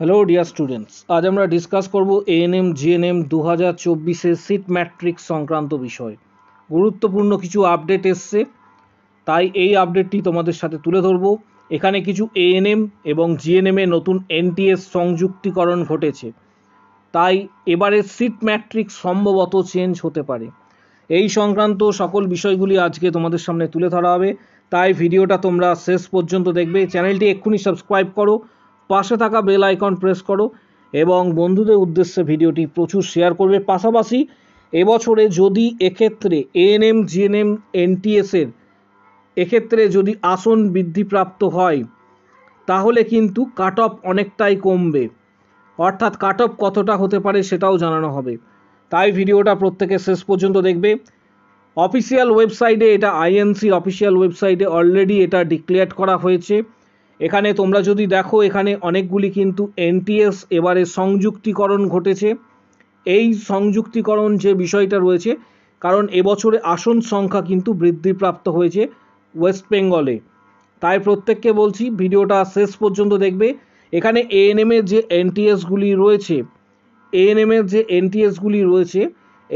hello dear students আজ আমরা discuss করব এএনএম জিএনএম দু হাজার চব্বিশের সিট ম্যাট্রিক্স সংক্রান্ত বিষয় গুরুত্বপূর্ণ কিছু আপডেট এসছে তাই এই আপডেটটি তোমাদের সাথে তুলে ধরব এখানে কিছু এএনএম এবং জিএনএমে নতুন এনটিএস সংযুক্তিকরণ ঘটেছে তাই এবারে সিট ম্যাট্রিক্স সম্ভবত চেঞ্জ হতে পারে এই সংক্রান্ত সকল বিষয়গুলি আজকে তোমাদের সামনে তুলে ধরা হবে তাই ভিডিওটা তোমরা শেষ পর্যন্ত দেখবে চ্যানেলটি এক্ষুনি সাবস্ক্রাইব করো পাশে থাকা বেল আইকন প্রেস করো এবং বন্ধুদের উদ্দেশ্যে ভিডিওটি প্রচুর শেয়ার করবে পাশাপাশি এবছরে যদি এক্ষেত্রে এএনএম জিএনএম এনটিএসের এক্ষেত্রে যদি আসন বৃদ্ধিপ্রাপ্ত হয় তাহলে কিন্তু কাট অফ অনেকটাই কমবে অর্থাৎ কাট অফ কতটা হতে পারে সেটাও জানানো হবে তাই ভিডিওটা প্রত্যেকে শেষ পর্যন্ত দেখবে অফিসিয়াল ওয়েবসাইটে এটা আইএনসির অফিসিয়াল ওয়েবসাইটে অলরেডি এটা ডিক্লেয়ার করা হয়েছে এখানে তোমরা যদি দেখো এখানে অনেকগুলি কিন্তু এনটিএস এবারে সংযুক্তিকরণ ঘটেছে এই সংযুক্তিকরণ যে বিষয়টা রয়েছে কারণ এবছরে আসন সংখ্যা কিন্তু বৃদ্ধিপ্রাপ্ত হয়েছে ওয়েস্ট বেঙ্গলে তাই প্রত্যেককে বলছি ভিডিওটা শেষ পর্যন্ত দেখবে এখানে এএনএম এর যে এনটিএসগুলি রয়েছে এএনএম এর যে এনটিএসগুলি রয়েছে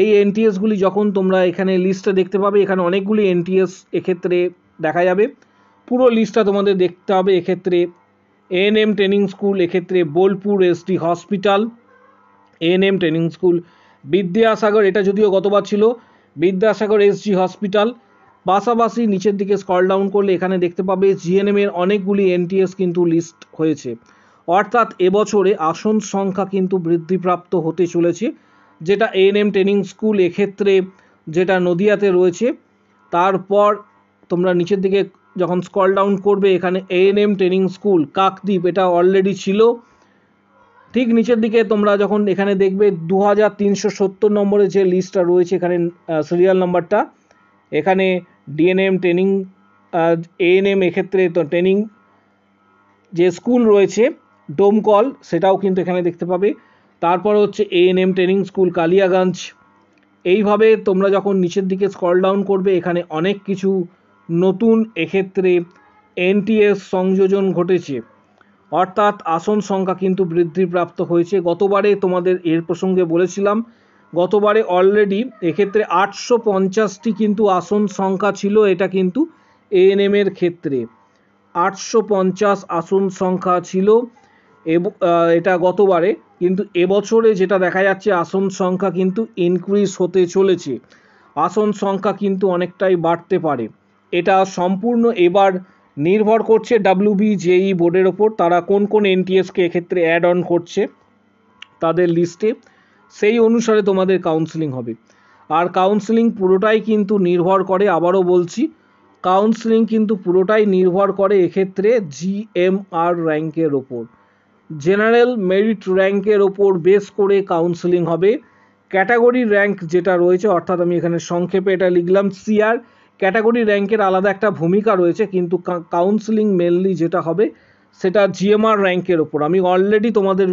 এই এনটিএসগুলি যখন তোমরা এখানে লিস্টে দেখতে পাবে এখানে অনেকগুলি এনটিএস এক্ষেত্রে দেখা যাবে পুরো লিস্টটা তোমাদের দেখতে হবে এক্ষেত্রে এএনএম ট্রেনিং স্কুল এক্ষেত্রে Bolpur ST hospital ANM training school Vidyasagar এটা যদিও গতবার ছিল বিদ্যাসাগর এসজি হসপিটাল পাশাপাশি নিচের দিকে স্কল ডাউন করলে এখানে দেখতে পাবে জিএনএম এর অনেকগুলি এনটিএস কিন্তু লিস্ট হয়েছে অর্থাৎ এবছরে আসন সংখ্যা কিন্তু বৃদ্ধিপ্রাপ্ত হতে চলেছে যেটা এএনএম ট্রেনিং স্কুল এক্ষেত্রে যেটা নদিয়াতে রয়েছে তারপর তোমরা নিচের দিকে যখন স্কল ডাউন করবে এখানে এএনএম ট্রেনিং স্কুল কাকদ্বীপ এটা অলরেডি ছিল ঠিক নিচের দিকে তোমরা যখন এখানে দেখবে দু হাজার তিনশো সত্তর নম্বরে যে লিস্টটা রয়েছে এখানে সিরিয়াল নাম্বারটা এখানে ডিএনএম ট্রেনিং এএনএম এক্ষেত্রে তো ট্রেনিং যে স্কুল রয়েছে ডোমকল সেটাও কিন্তু এখানে দেখতে পাবে তারপর হচ্ছে এএনএম ট্রেনিং স্কুল কালিয়াগঞ্জ এইভাবে তোমরা যখন নিচের দিকে স্কল ডাউন করবে এখানে অনেক কিছু নতুন এক্ষেত্রে এনটিএস সংযোজন ঘটেছে অর্থাৎ আসন সংখ্যা কিন্তু বৃদ্ধিপ্রাপ্ত হয়েছে গতবারে তোমাদের এর প্রসঙ্গে বলেছিলাম গতবারে অলরেডি এক্ষেত্রে আটশো পঞ্চাশটি কিন্তু আসন সংখ্যা ছিল এটা কিন্তু এএনএমের এর ক্ষেত্রে আটশো পঞ্চাশ আসন সংখ্যা ছিল এটা গতবারে কিন্তু এবছরে যেটা দেখা যাচ্ছে আসন সংখ্যা কিন্তু ইনক্রিজ হতে চলেছে আসন সংখ্যা কিন্তু অনেকটাই বাড়তে পারে এটা সম্পূর্ণ এবার নির্ভর করছে ডাব্লিউবিজেই e বোর্ডের ওপর তারা কোন কোন এনটিএসকে এক্ষেত্রে অ্যাড অন করছে তাদের লিস্টে সেই অনুসারে তোমাদের কাউন্সিলিং হবে আর কাউন্সিলিং পুরোটাই কিন্তু নির্ভর করে আবারও বলছি কাউন্সিলিং কিন্তু পুরোটাই নির্ভর করে এক্ষেত্রে জিএমআর র্যাঙ্কের ওপর জেনারেল মেরিট র্যাঙ্কের ওপর বেস করে কাউন্সিলিং হবে ক্যাটাগরি র্যাঙ্ক যেটা রয়েছে অর্থাৎ আমি এখানে সংক্ষেপে এটা লিখলাম সিআর ক্যাটাগরি র্যাঙ্কের আলাদা একটা ভূমিকা রয়েছে কিন্তু কাউন্সিলিং মেনলি যেটা হবে সেটা জিএমআর র্যাঙ্কের ওপর আমি অলরেডি তোমাদের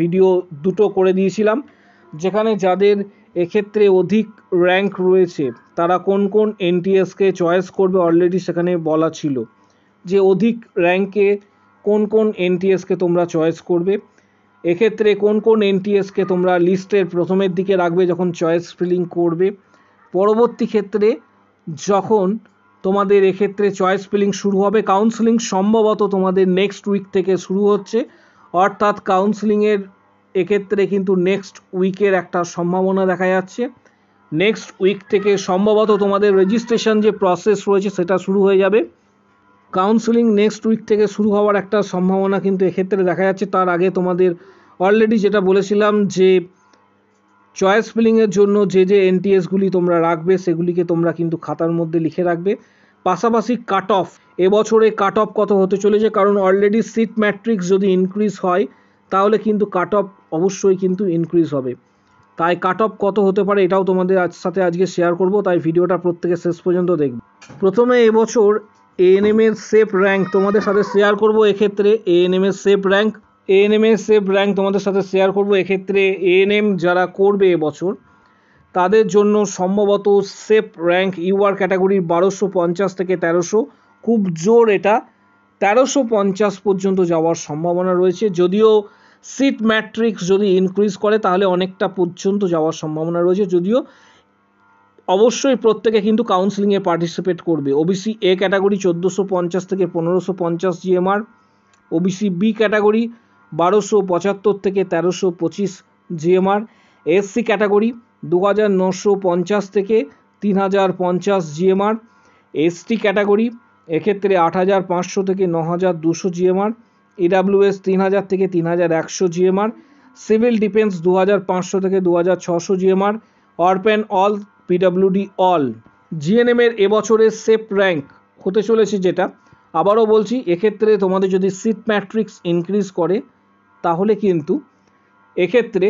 ভিডিও দুটো করে দিয়েছিলাম যেখানে যাদের এক্ষেত্রে অধিক র্যাঙ্ক রয়েছে তারা কোন কোন এনটিএসকে চয়েস করবে অলরেডি সেখানে বলা ছিল যে অধিক র্যাঙ্কে কোন কোন এনটিএসকে তোমরা চয়েস করবে এক্ষেত্রে কোন কোন এনটিএসকে তোমরা লিস্টের প্রথমের দিকে রাখবে যখন চয়েস ফিলিং করবে পরবর্তী ক্ষেত্রে যখন তোমাদের এক্ষেত্রে চয়েস ফিলিং শুরু হবে কাউন্সিলিং সম্ভবত তোমাদের নেক্সট উইক থেকে শুরু হচ্ছে অর্থাৎ কাউন্সিলিংয়ের এক্ষেত্রে কিন্তু নেক্সট উইকের একটা সম্ভাবনা দেখা যাচ্ছে নেক্সট উইক থেকে সম্ভবত তোমাদের রেজিস্ট্রেশন যে প্রসেস রয়েছে সেটা শুরু হয়ে যাবে কাউন্সিলিং নেক্সট উইক থেকে শুরু হওয়ার একটা সম্ভাবনা কিন্তু এক্ষেত্রে দেখা যাচ্ছে তার আগে তোমাদের অলরেডি যেটা বলেছিলাম যে চয়েস ফিলিংয়ের জন্য যে যে এনটিএসগুলি তোমরা রাখবে সেগুলিকে তোমরা কিন্তু খাতার মধ্যে লিখে রাখবে পাশাপাশি কাট অফ এবছরে কাট অফ কত হতে চলেছে কারণ অলরেডি সিট ম্যাট্রিক্স যদি ইনক্রিজ হয় তাহলে কিন্তু কাট অফ অবশ্যই কিন্তু ইনক্রিজ হবে তাই কাট অফ কত হতে পারে এটাও তোমাদের সাথে আজকে শেয়ার করব তাই ভিডিওটা প্রত্যেকে শেষ পর্যন্ত দেখবে প্রথমে এবছর এএনএম এর সেফ র্যাঙ্ক তোমাদের সাথে শেয়ার করব এক্ষেত্রে এএনএম এর সেফ র্যাঙ্ক এএনএম এর সেভ র্যাঙ্ক তোমাদের সাথে শেয়ার করব এক্ষেত্রে এএনএম যারা করবে এবছর তাদের জন্য সম্ভবত সেফ র্যাঙ্ক ইউআর ক্যাটাগরির বারোশো পঞ্চাশ থেকে তেরোশো খুব জোর এটা তেরোশো পঞ্চাশ পর্যন্ত যাওয়ার সম্ভাবনা রয়েছে যদিও সিট ম্যাট্রিক্স যদি ইনক্রিজ করে তাহলে অনেকটা পর্যন্ত যাওয়ার সম্ভাবনা রয়েছে যদিও অবশ্যই প্রত্যেকে কিন্তু কাউন্সিলিংয়ে পার্টিসিপেট করবে ওবিসি এ ক্যাটাগরি চোদ্দোশো পঞ্চাশ থেকে পনেরোশো পঞ্চাশ জিএমআর ওবিসি বি ক্যাটাগরি বারোশো পঁচাত্তর থেকে তেরোশো পঁচিশ জিএমআর এসসি ক্যাটাগরি দু হাজার নশো পঞ্চাশ থেকে তিন হাজার পঞ্চাশ জিএমআর এসটি ক্যাটাগরি এক্ষেত্রে আট হাজার পাঁচশো থেকে ন হাজার দুশো জিএমআর ইডাব্লিউএস তিন হাজার থেকে তিন হাজার একশো জিএমআর সিভিল ডিফেন্স দু হাজার পাঁচশো থেকে দু হাজার ছশো GMR orphan all PWD all জিএনএমের এবছরের সেফ র্যাঙ্ক হতে চলেছে যেটা আবারও বলছি এক্ষেত্রে তোমাদের যদি সিট ম্যাট্রিক্স ইনক্রিজ করে তাহলে কিন্তু এক্ষেত্রে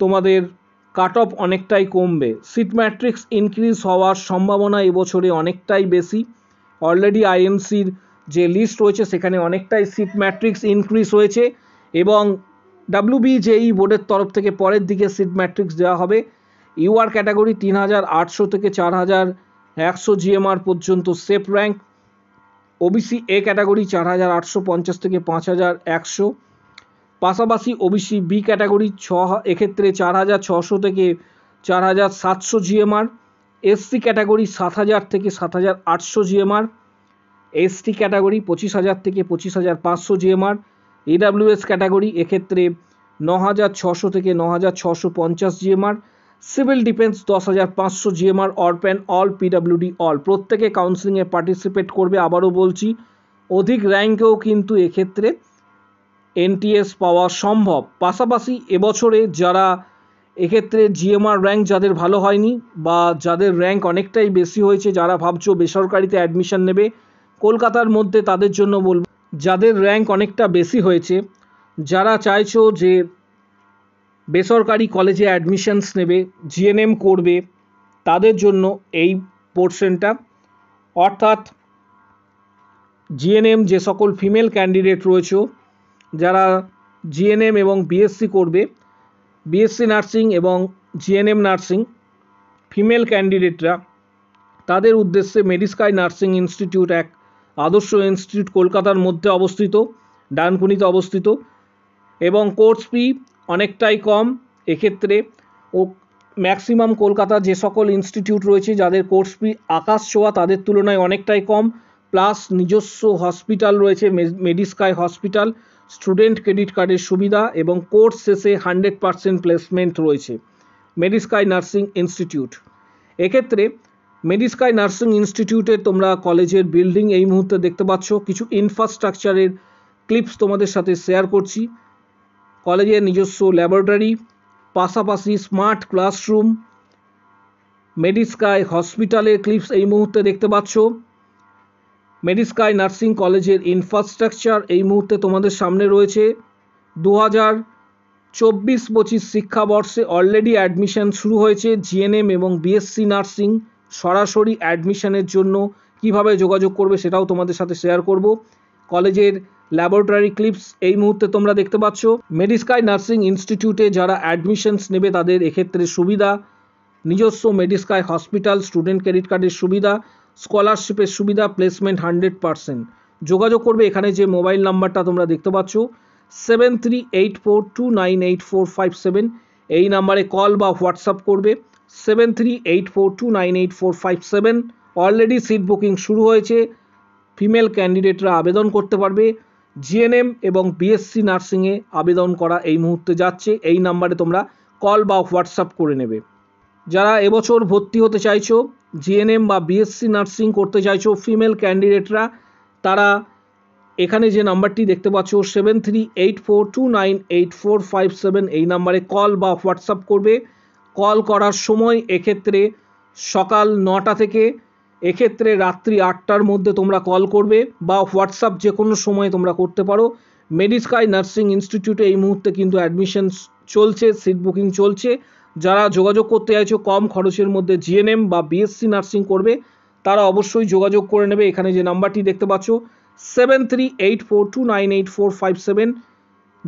তোমাদের কাট অফ অনেকটাই কমবে সিট ম্যাট্রিক্স ইনক্রিজ হওয়ার সম্ভাবনা এবছরে অনেকটাই বেশি অলরেডি আইএমসির যে লিস্ট রয়েছে সেখানে অনেকটাই সিট ম্যাট্রিক্স ইনক্রিজ হয়েছে এবং বিজেই বোর্ডের তরফ থেকে পরের দিকে সিট ম্যাট্রিক্স দেওয়া হবে ইউআর ক্যাটাগরি তিন হাজার আটশো থেকে চার হাজার একশো জিএমআর পর্যন্ত safe rank OBC A category চার হাজার আটশো পঞ্চাশ থেকে পাঁচ হাজার একশো পাশাপাশি ওবিসি বি ক্যাটাগরি ছ এক্ষেত্রে চার হাজার ছশো থেকে চার হাজার সাতশো জিএমআর এসসি ক্যাটাগরি সাত হাজার থেকে সাত হাজার আটশো জিএমআর এসটি ক্যাটাগরি পঁচিশ হাজার থেকে পঁচিশ হাজার পাঁচশো জিএমআর এস ক্যাটাগরি এক্ষেত্রে ন হাজার ছশো থেকে ন হাজার ছশো পঞ্চাশ জিএমআর সিভিল ডিফেন্স দশ হাজার পাঁচশো GMR orphan all PWD all প্রত্যেকে কাউন্সিলিংয়ে পার্টিসিপেট করবে আবারও বলছি অধিক র্যাঙ্কেও কিন্তু এক্ষেত্রে এনটিএস পাওয়া সম্ভব পাশাপাশি এবছরে যারা এক্ষেত্রে জিএমআর র্যাঙ্ক যাদের ভালো হয়নি বা যাদের র্যাঙ্ক অনেকটাই বেশি হয়েছে যারা ভাবছ বেসরকারিতে অ্যাডমিশান নেবে কলকাতার মধ্যে তাদের জন্য বলব যাদের র্যাঙ্ক অনেকটা বেশি হয়েছে যারা চাইছ যে বেসরকারি কলেজে অ্যাডমিশানস নেবে জিএনএম করবে তাদের জন্য এই পোর্শনটা অর্থাৎ জিএনএম যে সকল ফিমেল ক্যান্ডিডেট রয়েছে যারা জিএনএম এবং বিএসসি করবে বিএসসি নার্সিং এবং জিএনএম নার্সিং ফিমেল ক্যান্ডিডেটরা তাদের উদ্দেশ্যে মেডিস্কাই নার্সিং ইনস্টিটিউট এক আদর্শ ইনস্টিটিউট কলকাতার মধ্যে অবস্থিত ডানকুনিতে অবস্থিত এবং কোর্স ফি অনেকটাই কম এক্ষেত্রে ও ম্যাক্সিমাম কলকাতা যে সকল ইনস্টিটিউট রয়েছে যাদের কোর্স ফি আকাশ ছোঁয়া তাদের তুলনায় অনেকটাই কম প্লাস নিজস্ব হসপিটাল রয়েছে মেডিস্কাই হসপিটাল স্টুডেন্ট ক্রেডিট কার্ডের সুবিধা এবং কোর্স শেষে হান্ড্রেড পার্সেন্ট প্লেসমেন্ট রয়েছে মেডিস্কাই নার্সিং ইনস্টিটিউট এক্ষেত্রে মেডিস্কাই নার্সিং ইনস্টিটিউটে তোমরা কলেজের বিল্ডিং এই মুহূর্তে দেখতে পাচ্ছ কিছু ইনফ্রাস্ট্রাকচারের ক্লিপস তোমাদের সাথে শেয়ার করছি কলেজের নিজস্ব ল্যাবরেটরি পাশাপাশি স্মার্ট ক্লাসরুম মেডিস্কাই হসপিটালের ক্লিপস এই মুহূর্তে দেখতে পাচ্ছ মেডিস্কাই নার্সিং কলেজের ইনফ্রাস্ট্রাকচার এই মুহূর্তে তোমাদের সামনে রয়েছে দু হাজার চব্বিশ পঁচিশ শিক্ষাবর্ষে অলরেডি অ্যাডমিশন শুরু হয়েছে জিএনএম এবং বিএসসি নার্সিং সরাসরি অ্যাডমিশনের জন্য কিভাবে যোগাযোগ করবে সেটাও তোমাদের সাথে শেয়ার করব কলেজের ল্যাবরেটরি ক্লিপস এই মুহূর্তে তোমরা দেখতে পাচ্ছ মেডিস্কাই নার্সিং ইনস্টিটিউটে যারা অ্যাডমিশনস নেবে তাদের এক্ষেত্রে সুবিধা নিজস্ব মেডিস্কাই হসপিটাল স্টুডেন্ট ক্রেডিট কার্ডের সুবিধা স্কলারশিপের সুবিধা প্লেসমেন্ট হান্ড্রেড পারসেন্ট যোগাযোগ করবে এখানে যে মোবাইল নাম্বারটা তোমরা দেখতে পাচ্ছ seven three eight four two nine eight four five seven এই নাম্বারে কল বা হোয়াটসঅ্যাপ করবে seven three eight four two nine eight four five seven already seat booking শুরু হয়েছে ফিমেল ক্যান্ডিডেটরা আবেদন করতে পারবে জিএনএম এবং বিএসসি নার্সিংয়ে আবেদন করা এই মুহূর্তে যাচ্ছে এই নাম্বারে তোমরা কল বা হোয়াটসঅ্যাপ করে নেবে যারা এবছর ভর্তি হতে চাইছো জিএনএম বা বিএসসি নার্সিং করতে চাইছো ফিমেল ক্যান্ডিডেটরা তারা এখানে যে নাম্বারটি দেখতে পাচ্ছ seven three eight four two nine eight four five seven এই নাম্বারে কল বা হোয়াটসঅ্যাপ করবে কল করার সময় এক্ষেত্রে সকাল নটা থেকে এক্ষেত্রে রাত্রি আটটার মধ্যে তোমরা কল করবে বা হোয়াটসঅ্যাপ যে কোনো সময়ে তোমরা করতে পারো মেডিস্কাই নার্সিং ইনস্টিটিউটে এই মুহূর্তে কিন্তু অ্যাডমিশন চলছে সিট বুকিং চলছে যারা যোগাযোগ করতে চাইছো কম খরচের মধ্যে জিএনএম বা বিএসসি নার্সিং করবে তারা অবশ্যই যোগাযোগ করে নেবে এখানে যে নাম্বারটি দেখতে পাচ্ছ seven three eight four two nine eight four five seven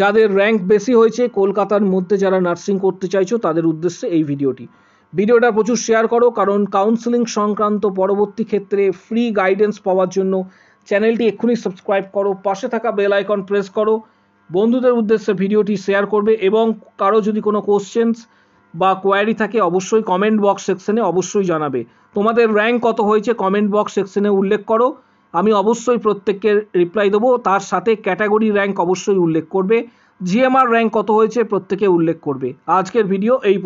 যাদের র্যাঙ্ক বেশি হয়েছে কলকাতার মধ্যে যারা নার্সিং করতে চাইছো তাদের উদ্দেশ্যে এই ভিডিওটি ভিডিওটা প্রচুর শেয়ার করো কারণ কাউন্সেলিং সংক্রান্ত পরবর্তী ক্ষেত্রে ফ্রি গাইডেন্স পাওয়ার জন্য চ্যানেলটি এক্ষুনি সাবস্ক্রাইব করো পাশে থাকা বেল আইকন প্রেস করো বন্ধুদের উদ্দেশ্যে ভিডিওটি শেয়ার করবে এবং কারো যদি কোনো কোশ্চেন্স বা কোয়ারি থাকে অবশ্যই কমেন্ট বক্স সেকশনে অবশ্যই জানাবে তোমাদের র্যাঙ্ক কত হয়েছে কমেন্ট বক্স সেকশনে উল্লেখ করো আমি অবশ্যই প্রত্যেককে রিপ্লাই দেবো তার সাথে ক্যাটাগরি র্যাঙ্ক অবশ্যই উল্লেখ করবে জিএমআর র্যাঙ্ক কত হয়েছে প্রত্যেকে উল্লেখ করবে আজকের ভিডিও এই